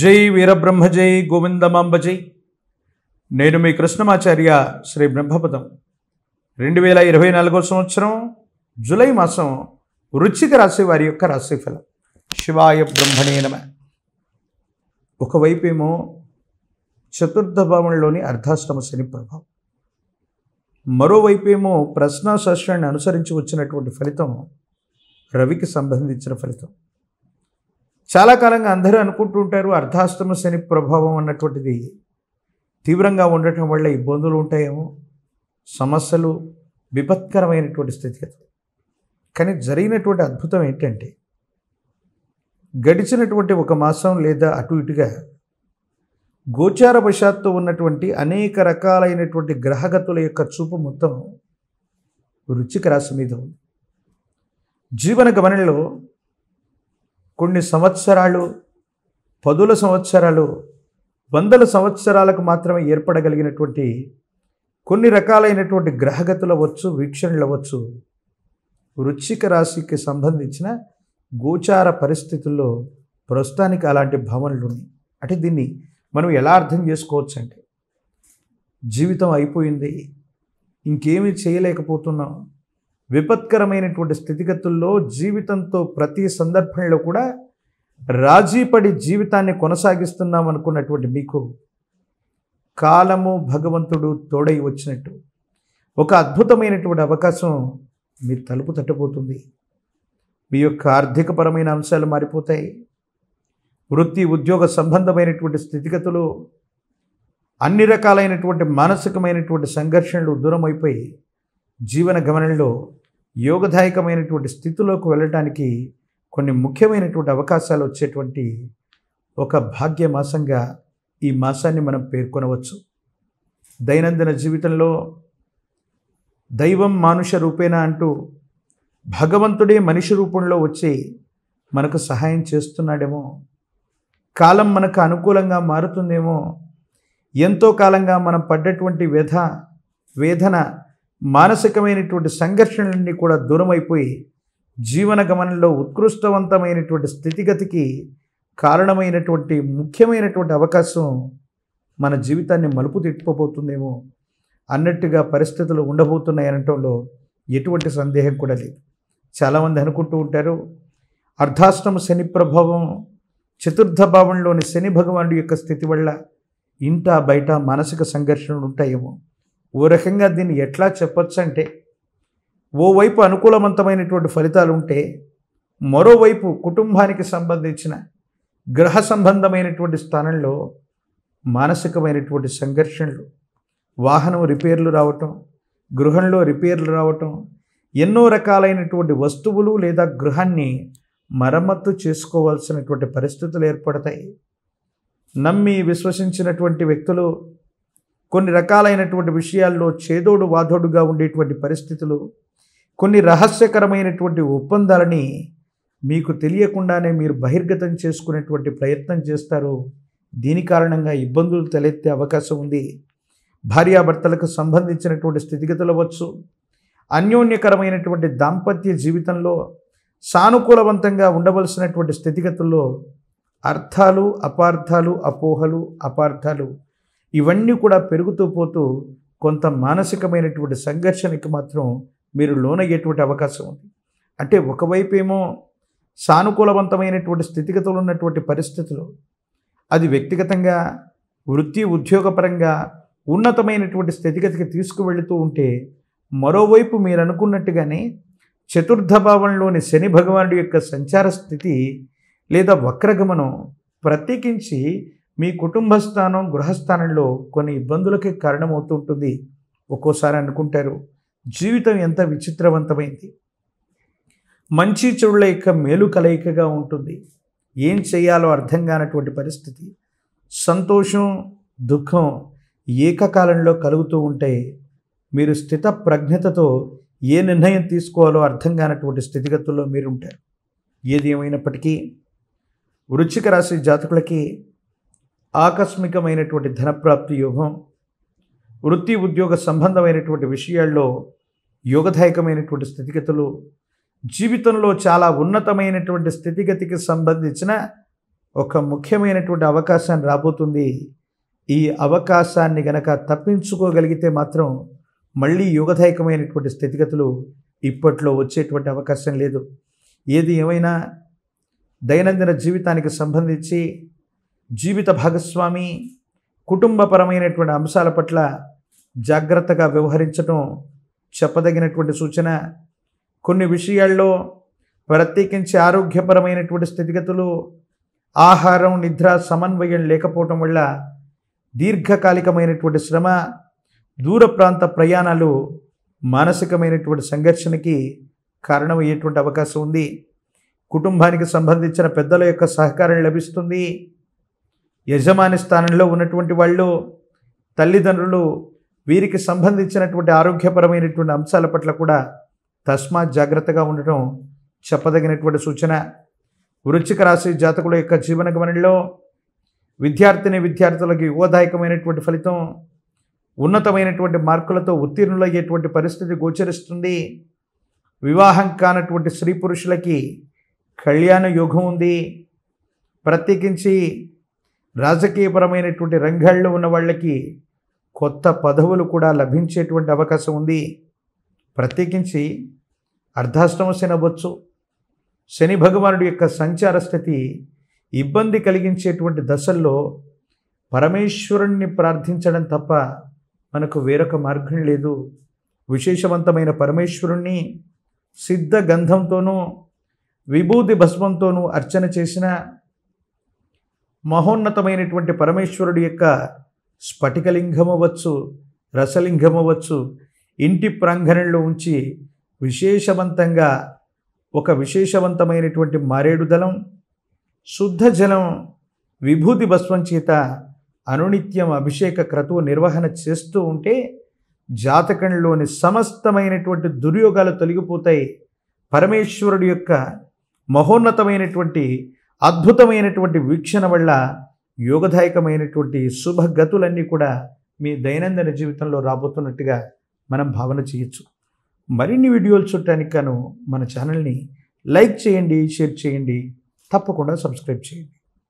జై వీరబ్రహ్మ జై గోవిందమాంబ జై నేను మీ కృష్ణమాచార్య శ్రీ బ్రహ్మపదం రెండు వేల ఇరవై నాలుగో సంవత్సరం జూలై మాసం వృచ్చిక రాశి వారి యొక్క రాశిఫలం శివాయ బ్రహ్మణే నమ ఒకవైపేమో చతుర్థ భావంలోని అర్ధాష్టమ శని ప్రభావం మరోవైపేమో ప్రశ్నాశాస్త్రాన్ని అనుసరించి వచ్చినటువంటి ఫలితం రవికి సంబంధించిన ఫలితం చాలా కాలంగా అందరూ అనుకుంటూ ఉంటారు అర్ధాష్టమ శని ప్రభావం అన్నటువంటిది తీవ్రంగా ఉండటం వల్ల ఇబ్బందులు ఉంటాయేమో సమస్యలు విపత్కరమైనటువంటి స్థితిగతులు కానీ జరిగినటువంటి అద్భుతం ఏంటంటే గడిచినటువంటి ఒక మాసం లేదా అటు ఇటుగా గోచార వశాత్తు ఉన్నటువంటి అనేక రకాలైనటువంటి గ్రహగతుల యొక్క చూపు మొత్తం వృచ్చిక రాశి మీద ఉంది జీవన గమనంలో కొన్ని సంవత్సరాలు పదుల సంవత్సరాలు వందల సంవత్సరాలకు మాత్రమే ఏర్పడగలిగినటువంటి కొన్ని రకాలైనటువంటి గ్రహగతులు అవ్వచ్చు వీక్షణలు అవ్వచ్చు వృశ్చిక రాశికి సంబంధించిన గోచార పరిస్థితుల్లో ప్రస్తుతానికి అలాంటి భావనలు ఉన్నాయి అంటే దీన్ని మనం ఎలా అర్థం చేసుకోవచ్చు అంటే జీవితం అయిపోయింది ఇంకేమీ చేయలేకపోతున్నాం విపత్కరమైనటువంటి స్థితిగతుల్లో జీవితంతో ప్రతి సందర్భంలో కూడా రాజీపడి జీవితాన్ని కొనసాగిస్తున్నాం అనుకున్నటువంటి మీకు కాలము భగవంతుడు తోడై వచ్చినట్టు ఒక అద్భుతమైనటువంటి అవకాశం మీ తలుపు తట్టబోతుంది మీ యొక్క ఆర్థికపరమైన అంశాలు మారిపోతాయి వృత్తి ఉద్యోగ సంబంధమైనటువంటి స్థితిగతులు అన్ని రకాలైనటువంటి మానసికమైనటువంటి సంఘర్షణలు దూరమైపోయి జీవన గమనంలో యోగదాయకమైనటువంటి స్థితిలోకి వెళ్ళడానికి కొన్ని ముఖ్యమైనటువంటి అవకాశాలు వచ్చేటువంటి ఒక భాగ్య మాసంగా ఈ మాసాన్ని మనం పేర్కొనవచ్చు దైనందిన జీవితంలో దైవం మానుష రూపేణ అంటూ భగవంతుడే మనిషి రూపంలో వచ్చి మనకు సహాయం చేస్తున్నాడేమో కాలం మనకు అనుకూలంగా మారుతుందేమో ఎంతో కాలంగా మనం పడ్డటువంటి వ్యధ వేదన మానసికమైనటువంటి సంఘర్షణలన్నీ కూడా దూరం అయిపోయి జీవన గమనంలో ఉత్కృష్టవంతమైనటువంటి స్థితిగతికి కారణమైనటువంటి ముఖ్యమైనటువంటి అవకాశం మన జీవితాన్ని మలుపు తిట్టుకోబోతుందేమో అన్నట్టుగా పరిస్థితులు ఉండబోతున్నాయి అనటంలో ఎటువంటి సందేహం కూడా లేదు చాలామంది అనుకుంటూ ఉంటారు అర్ధాష్టమ శని ప్రభావం చతుర్థ భావంలోని శని భగవానుడి యొక్క స్థితి వల్ల ఇంట బయట మానసిక సంఘర్షణలు ఉంటాయేమో ఓ రకంగా దీన్ని ఎట్లా చెప్పచ్చు అంటే ఓవైపు అనుకూలవంతమైనటువంటి ఫలితాలు ఉంటే మరోవైపు కుటుంబానికి సంబంధించిన గ్రహ సంబంధమైనటువంటి స్థానంలో మానసికమైనటువంటి సంఘర్షణలు వాహనం రిపేర్లు రావటం గృహంలో రిపేర్లు రావటం ఎన్నో రకాలైనటువంటి వస్తువులు లేదా గృహాన్ని మరమ్మత్తు చేసుకోవాల్సినటువంటి పరిస్థితులు ఏర్పడతాయి నమ్మి విశ్వసించినటువంటి వ్యక్తులు కొన్ని రకాలైనటువంటి విషయాల్లో చేదోడు వాదోడుగా ఉండేటువంటి పరిస్థితులు కొన్ని రహస్యకరమైనటువంటి ఒప్పందాలని మీకు తెలియకుండానే మీరు బహిర్గతం చేసుకునేటువంటి ప్రయత్నం చేస్తారు దీని కారణంగా ఇబ్బందులు తలెత్తే అవకాశం ఉంది భార్యాభర్తలకు సంబంధించినటువంటి స్థితిగతులు అవ్వచ్చు అన్యోన్యకరమైనటువంటి దాంపత్య జీవితంలో సానుకూలవంతంగా ఉండవలసినటువంటి స్థితిగతుల్లో అర్థాలు అపార్థాలు అపోహలు అపార్థాలు ఇవన్నీ కూడా పెరుగుతూ పోతూ కొంత మానసికమైనటువంటి సంఘర్షణకి మాత్రం మీరు లోనయ్యేటువంటి అవకాశం ఉంది అంటే ఒకవైపేమో సానుకూలవంతమైనటువంటి స్థితిగతులు ఉన్నటువంటి పరిస్థితులు అది వ్యక్తిగతంగా వృత్తి ఉద్యోగపరంగా ఉన్నతమైనటువంటి స్థితిగతికి తీసుకువెళుతూ ఉంటే మరోవైపు మీరు అనుకున్నట్టుగానే చతుర్థ భావంలోని శని భగవానుడి యొక్క సంచార స్థితి లేదా వక్రగమనం ప్రత్యేకించి మీ కుటుంబ స్థానం గృహస్థానంలో కొన్ని ఇబ్బందులకి కారణమవుతుంటుంది ఒక్కోసారి అనుకుంటారు జీవితం ఎంత విచిత్రవంతమైంది మంచి చెడుల యొక్క మేలు కలయికగా ఉంటుంది ఏం చేయాలో అర్థం కానటువంటి పరిస్థితి సంతోషం దుఃఖం ఏకకాలంలో కలుగుతూ ఉంటే మీరు స్థిత ప్రజ్ఞతతో ఏ నిర్ణయం తీసుకోవాలో అర్థం కానటువంటి స్థితిగతుల్లో మీరు ఉంటారు ఏది ఏమైనప్పటికీ వృచ్చిక రాశి జాతకులకి ఆకస్మికమైనటువంటి ధనప్రాప్తి యోగం వృత్తి ఉద్యోగ సంబంధమైనటువంటి విషయాల్లో యోగదాయకమైనటువంటి స్థితిగతులు జీవితంలో చాలా ఉన్నతమైనటువంటి స్థితిగతికి సంబంధించిన ఒక ముఖ్యమైనటువంటి అవకాశాన్ని రాబోతుంది ఈ అవకాశాన్ని గనక తప్పించుకోగలిగితే మాత్రం మళ్ళీ యోగదాయకమైనటువంటి స్థితిగతులు ఇప్పట్లో వచ్చేటువంటి అవకాశం లేదు ఏది ఏమైనా దైనందిన జీవితానికి సంబంధించి జీవిత భాగస్వామి కుటుంబపరమైనటువంటి అంశాల పట్ల జాగ్రత్తగా వ్యవహరించడం చెప్పదగినటువంటి సూచన కొన్ని విషయాల్లో ప్రత్యేకించి ఆరోగ్యపరమైనటువంటి స్థితిగతులు ఆహారం నిద్ర సమన్వయం లేకపోవటం వల్ల దీర్ఘకాలికమైనటువంటి శ్రమ దూర ప్రాంత ప్రయాణాలు మానసికమైనటువంటి సంఘర్షణకి కారణమయ్యేటువంటి అవకాశం ఉంది కుటుంబానికి సంబంధించిన పెద్దల యొక్క సహకారం లభిస్తుంది యజమాని స్థానంలో ఉన్నటువంటి వాళ్ళు తల్లిదండ్రులు వీరికి సంబంధించినటువంటి ఆరోగ్యపరమైనటువంటి అంశాల పట్ల కూడా తస్మా జాగ్రత్తగా ఉండటం చెప్పదగినటువంటి సూచన వృచ్చిక రాశి జాతకుల యొక్క జీవన గమనంలో విద్యార్థిని విద్యార్థులకు యువదాయకమైనటువంటి ఫలితం ఉన్నతమైనటువంటి మార్కులతో ఉత్తీర్ణులయ్యేటువంటి పరిస్థితి గోచరిస్తుంది వివాహం కానటువంటి స్త్రీ పురుషులకి కళ్యాణ యోగం ఉంది ప్రత్యేకించి రాజకీయపరమైనటువంటి రంగాల్లో ఉన్న వాళ్ళకి కొత్త పదవులు కూడా లభించేటువంటి అవకాశం ఉంది ప్రత్యేకించి అర్ధాష్టమ శని శని భగవానుడి యొక్క సంచార స్థితి ఇబ్బంది కలిగించేటువంటి దశల్లో పరమేశ్వరుణ్ణి ప్రార్థించడం తప్ప మనకు వేరొక మార్గం లేదు విశేషవంతమైన పరమేశ్వరుణ్ణి సిద్ధ గంధంతోనూ విభూతి భస్మంతోనూ అర్చన చేసిన మహోన్నతమైనటువంటి పరమేశ్వరుడి యొక్క స్ఫటికలింగమవచ్చు రసలింగమవచ్చు ఇంటి ప్రాంగణంలో ఉంచి విశేషవంతంగా ఒక విశేషవంతమైనటువంటి మారేడు దళం శుద్ధ జలం విభూతి భస్వం చేత అనునిత్యం అభిషేక క్రతువు నిర్వహణ చేస్తూ ఉంటే జాతకంలోని సమస్తమైనటువంటి దుర్యోగాలు తొలగిపోతాయి పరమేశ్వరుడి యొక్క మహోన్నతమైనటువంటి అద్భుతమైనటువంటి వీక్షణ వల్ల యోగదాయకమైనటువంటి శుభగతులన్నీ కూడా మీ దైనందిన జీవితంలో రాబోతున్నట్టుగా మనం భావన చేయొచ్చు మరిన్ని వీడియోలు చూడటానికి గాను మన ఛానల్ని లైక్ చేయండి షేర్ చేయండి తప్పకుండా సబ్స్క్రైబ్ చేయండి